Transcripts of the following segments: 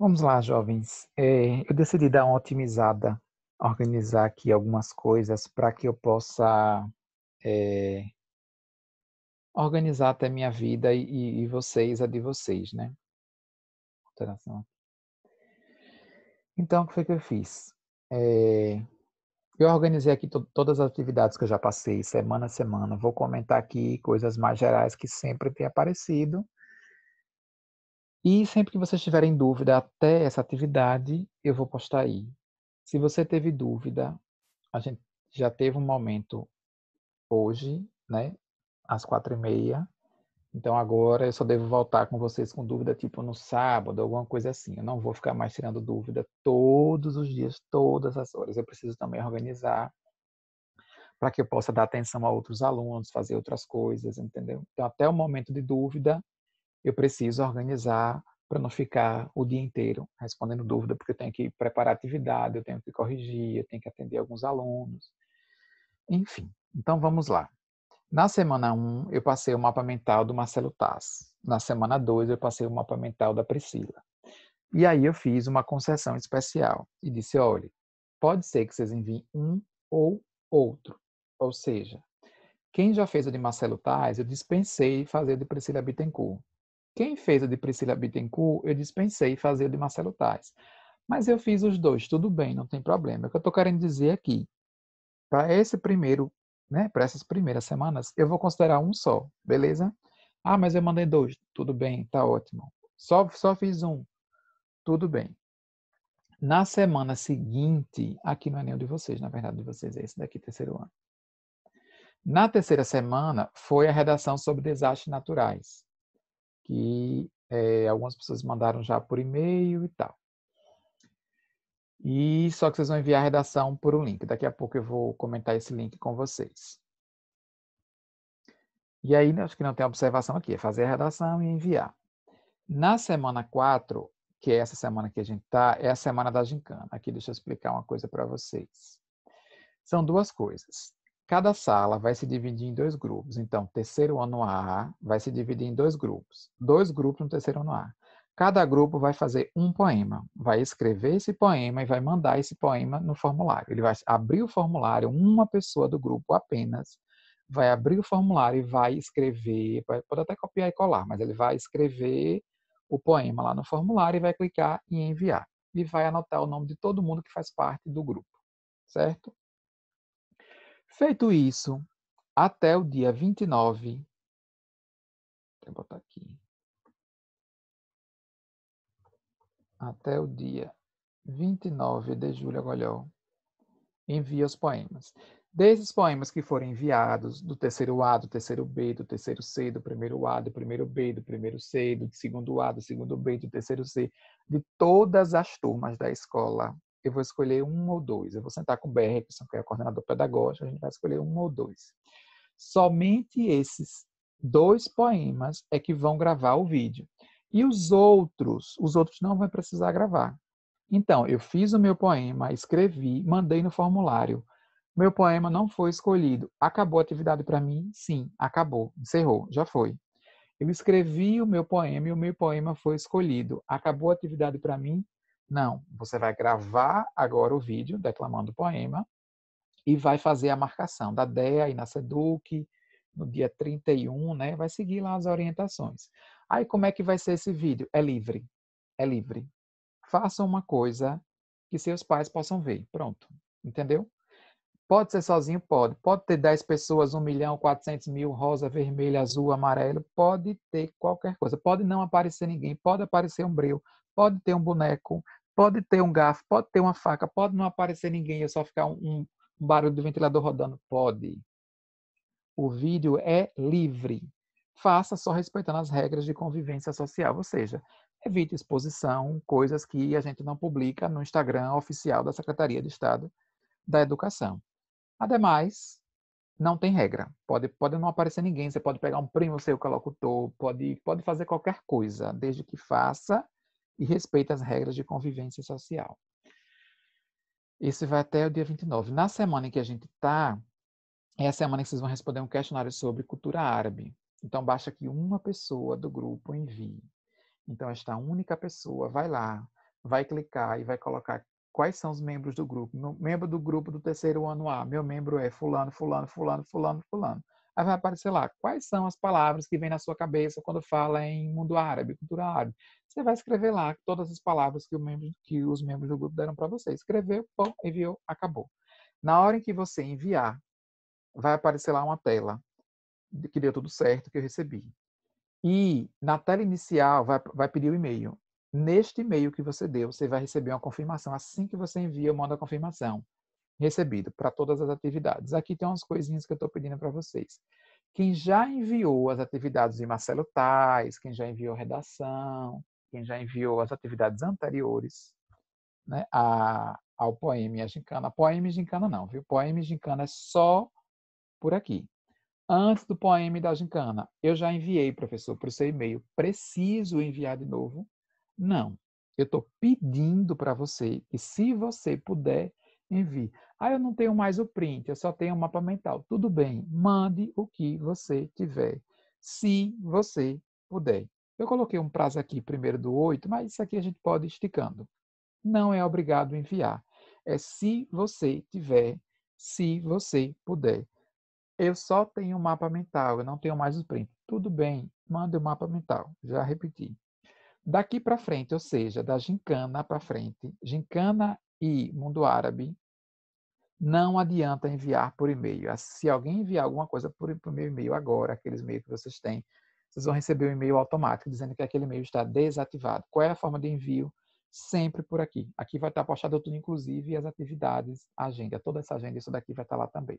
Vamos lá, jovens. É, eu decidi dar uma otimizada, organizar aqui algumas coisas para que eu possa é, organizar até minha vida e, e, vocês a de vocês, né? Assim, então, o que foi que eu fiz? É, eu organizei aqui to todas as atividades que eu já passei, semana a semana. Vou comentar aqui coisas mais gerais que sempre têm aparecido e sempre que vocês tiverem dúvida até essa atividade, eu vou postar aí. Se você teve dúvida, a gente já teve um momento hoje, né? Às quatro e meia. Então agora eu só devo voltar com vocês com dúvida, tipo no sábado, alguma coisa assim. Eu não vou ficar mais tirando dúvida todos os dias, todas as horas. Eu preciso também organizar para que eu possa dar atenção a outros alunos, fazer outras coisas, entendeu? Então até o momento de dúvida, eu preciso organizar para não ficar o dia inteiro respondendo dúvida, porque eu tenho que preparar atividade, eu tenho que corrigir, eu tenho que atender alguns alunos. Enfim, então vamos lá. Na semana 1, eu passei o mapa mental do Marcelo Tass. Na semana 2, eu passei o mapa mental da Priscila. E aí eu fiz uma concessão especial e disse: olha, pode ser que vocês enviem um ou outro. Ou seja, quem já fez o de Marcelo Tais, eu dispensei fazer o de Priscila Bittencourt. Quem fez a de Priscila Bittencourt, eu dispensei fazer a de Marcelo Tais. Mas eu fiz os dois, tudo bem, não tem problema. O que eu estou querendo dizer aqui, para esse primeiro, né, para essas primeiras semanas, eu vou considerar um só, beleza? Ah, mas eu mandei dois, tudo bem, tá ótimo. Só, só fiz um, tudo bem. Na semana seguinte, aqui não é nenhum de vocês, na verdade, de vocês é esse daqui, terceiro ano. Na terceira semana, foi a redação sobre desastres naturais que é, algumas pessoas mandaram já por e-mail e tal. E só que vocês vão enviar a redação por um link. Daqui a pouco eu vou comentar esse link com vocês. E aí, né, acho que não tem observação aqui, é fazer a redação e enviar. Na semana 4, que é essa semana que a gente está, é a semana da gincana. Aqui deixa eu explicar uma coisa para vocês. São duas coisas. Cada sala vai se dividir em dois grupos. Então, terceiro ano A vai se dividir em dois grupos. Dois grupos no terceiro ano A. Cada grupo vai fazer um poema, vai escrever esse poema e vai mandar esse poema no formulário. Ele vai abrir o formulário, uma pessoa do grupo apenas vai abrir o formulário e vai escrever, pode até copiar e colar, mas ele vai escrever o poema lá no formulário e vai clicar em enviar. E vai anotar o nome de todo mundo que faz parte do grupo, certo? Feito isso, até o dia 29, vou botar aqui, até o dia 29 de julho, agora envia os poemas. Desses poemas que forem enviados, do terceiro A, do terceiro B, do terceiro C, do primeiro A, do primeiro B, do primeiro C, do segundo A, do segundo B, do terceiro C, de todas as turmas da escola, eu vou escolher um ou dois. Eu vou sentar com o BR, que é o coordenador pedagógico, a gente vai escolher um ou dois. Somente esses dois poemas é que vão gravar o vídeo. E os outros, os outros não vão precisar gravar. Então, eu fiz o meu poema, escrevi, mandei no formulário. Meu poema não foi escolhido. Acabou a atividade para mim? Sim, acabou. Encerrou, já foi. Eu escrevi o meu poema e o meu poema foi escolhido. Acabou a atividade para mim? Não, você vai gravar agora o vídeo declamando o poema e vai fazer a marcação da DEA e na SEDUC no dia 31, né? Vai seguir lá as orientações. Aí como é que vai ser esse vídeo? É livre. É livre. Faça uma coisa que seus pais possam ver. Pronto. Entendeu? Pode ser sozinho? Pode. Pode ter 10 pessoas, 1 milhão, 400 mil, rosa, vermelho, azul, amarelo. Pode ter qualquer coisa. Pode não aparecer ninguém. Pode aparecer um breu. Pode ter um boneco. Pode ter um garfo, pode ter uma faca, pode não aparecer ninguém, e só ficar um, um barulho do ventilador rodando. Pode. O vídeo é livre. Faça só respeitando as regras de convivência social, ou seja, evite exposição, coisas que a gente não publica no Instagram oficial da Secretaria de Estado da Educação. Ademais, não tem regra. Pode, pode não aparecer ninguém, você pode pegar um primo seu que é locutor, pode, pode fazer qualquer coisa, desde que faça e respeita as regras de convivência social. Isso vai até o dia 29. Na semana em que a gente está, é a semana que vocês vão responder um questionário sobre cultura árabe. Então, basta que uma pessoa do grupo envie. Então, esta única pessoa vai lá, vai clicar e vai colocar quais são os membros do grupo. Meu membro do grupo do terceiro ano A, meu membro é fulano, fulano, fulano, fulano, fulano. Aí vai aparecer lá quais são as palavras que vêm na sua cabeça quando fala em mundo árabe, cultura árabe. Você vai escrever lá todas as palavras que, membro, que os membros do grupo deram para você. Escreveu, pão, enviou, acabou. Na hora em que você enviar, vai aparecer lá uma tela de que deu tudo certo, que eu recebi. E na tela inicial vai, vai pedir o e-mail. Neste e-mail que você deu, você vai receber uma confirmação. Assim que você envia, mando a confirmação recebido para todas as atividades. Aqui tem umas coisinhas que eu estou pedindo para vocês. Quem já enviou as atividades de Marcelo Tais, quem já enviou redação, quem já enviou as atividades anteriores né, a, ao poema e a gincana. Poema e gincana não, viu? Poema e gincana é só por aqui. Antes do poema e da gincana, eu já enviei, professor, para o seu e-mail. Preciso enviar de novo? Não. Eu estou pedindo para você que, se você puder, envie. Ah, eu não tenho mais o print, eu só tenho o mapa mental. Tudo bem, mande o que você tiver, se você puder. Eu coloquei um prazo aqui, primeiro do 8, mas isso aqui a gente pode ir esticando. Não é obrigado enviar. É se você tiver, se você puder. Eu só tenho o mapa mental, eu não tenho mais o print. Tudo bem, mande o mapa mental. Já repeti daqui para frente, ou seja, da gincana para frente. Gincana e mundo árabe, não adianta enviar por e-mail. Ah, se alguém enviar alguma coisa por, por meu e-mail agora, aqueles e-mails que vocês têm, vocês vão receber um e-mail automático dizendo que aquele e-mail está desativado. Qual é a forma de envio? Sempre por aqui. Aqui vai estar postado tudo, inclusive as atividades, a agenda, toda essa agenda, isso daqui vai estar lá também.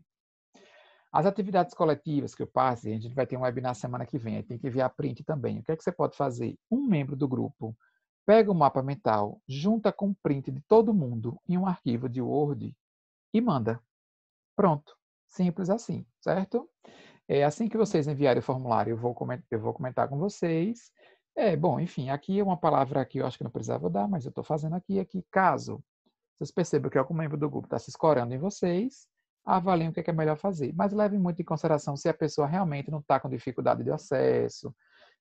As atividades coletivas que eu passe, a gente vai ter um webinar semana que vem, aí tem que enviar print também. O que é que você pode fazer? Um membro do grupo Pega o mapa mental, junta com o print de todo mundo em um arquivo de Word e manda. Pronto. Simples assim, certo? É assim que vocês enviarem o formulário, eu vou comentar, eu vou comentar com vocês. É, bom, enfim, aqui é uma palavra que eu acho que não precisava dar, mas eu estou fazendo aqui, aqui, é caso vocês percebam que algum membro do grupo está se escorando em vocês, avaliem o que é, é melhor fazer. Mas levem muito em consideração se a pessoa realmente não está com dificuldade de acesso,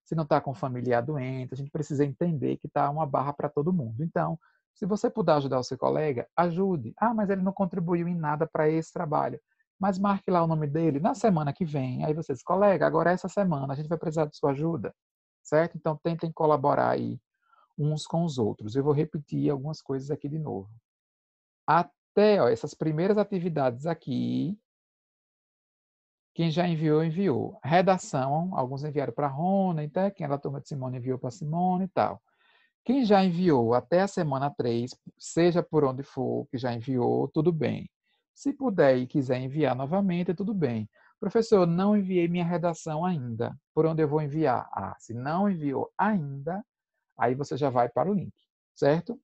se não está com familiar doente, a gente precisa entender que está uma barra para todo mundo. Então, se você puder ajudar o seu colega, ajude. Ah, mas ele não contribuiu em nada para esse trabalho. Mas marque lá o nome dele na semana que vem. Aí vocês, colega, agora é essa semana a gente vai precisar de sua ajuda, certo? Então tentem colaborar aí uns com os outros. Eu vou repetir algumas coisas aqui de novo. Até ó, essas primeiras atividades aqui, quem já enviou, enviou. Redação, alguns enviaram para a Rona, então, quem era é a turma de Simone enviou para Simone e tal. Quem já enviou até a semana 3, seja por onde for que já enviou, tudo bem. Se puder e quiser enviar novamente, tudo bem. Professor, não enviei minha redação ainda. Por onde eu vou enviar? Ah, se não enviou ainda, aí você já vai para o link, certo?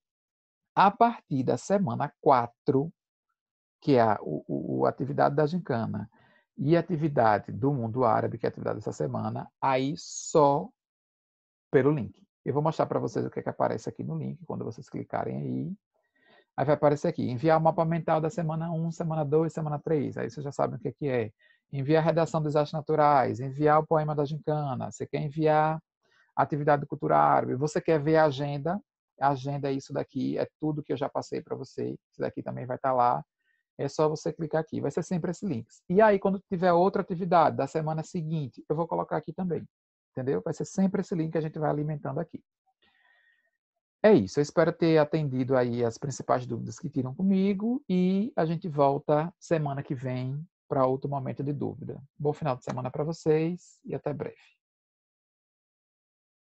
A partir da semana 4, que é a o, o, atividade da gincana, e atividade do mundo árabe, que é a atividade dessa semana, aí só pelo link. Eu vou mostrar para vocês o que, é que aparece aqui no link, quando vocês clicarem aí. Aí vai aparecer aqui, enviar o mapa mental da semana 1, semana 2, semana 3. Aí vocês já sabem o que é. Que é. Enviar a redação dos desastres naturais, enviar o poema da gincana, você quer enviar atividade de cultura árabe, você quer ver a agenda, a agenda é isso daqui, é tudo que eu já passei para você. Isso daqui também vai estar tá lá. É só você clicar aqui, vai ser sempre esse link. E aí, quando tiver outra atividade da semana seguinte, eu vou colocar aqui também, entendeu? Vai ser sempre esse link que a gente vai alimentando aqui. É isso, eu espero ter atendido aí as principais dúvidas que tiram comigo e a gente volta semana que vem para outro momento de dúvida. Bom final de semana para vocês e até breve.